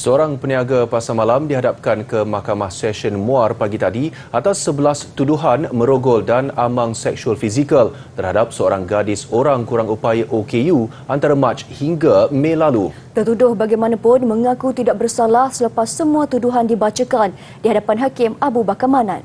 Seorang peniaga pasar malam dihadapkan ke Mahkamah Session Muar pagi tadi atas 11 tuduhan merogol dan amang seksual fizikal terhadap seorang gadis orang kurang upaya OKU antara Mac hingga Mei lalu. Tertuduh bagaimanapun mengaku tidak bersalah selepas semua tuduhan dibacakan di hadapan Hakim Abu Bakar Manan.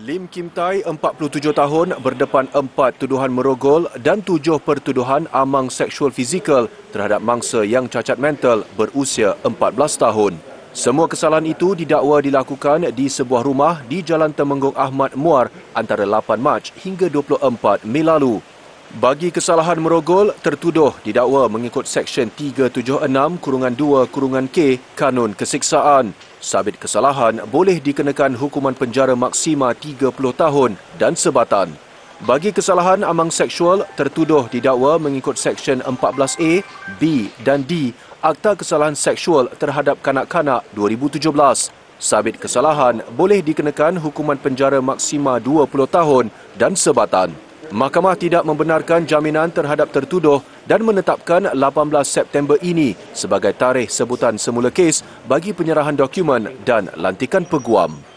Lim Kim Tai, 47 tahun, berdepan empat tuduhan merogol dan tujuh pertuduhan amang seksual fizikal terhadap mangsa yang cacat mental berusia 14 tahun. Semua kesalahan itu didakwa dilakukan di sebuah rumah di Jalan Temenggung Ahmad Muar antara 8 Mac hingga 24 Mei lalu. Bagi kesalahan merogol, tertuduh didakwa mengikut Seksyen 376 kurungan 2 kurungan K Kanun Kesiksaan. Sabit kesalahan boleh dikenakan hukuman penjara maksima 30 tahun dan sebatan. Bagi kesalahan amang seksual, tertuduh didakwa mengikut Seksyen 14A, B dan D Akta Kesalahan Seksual Terhadap Kanak-Kanak 2017. Sabit kesalahan boleh dikenakan hukuman penjara maksima 20 tahun dan sebatan. Mahkamah tidak membenarkan jaminan terhadap tertuduh dan menetapkan 18 September ini sebagai tarikh sebutan semula kes bagi penyerahan dokumen dan lantikan peguam.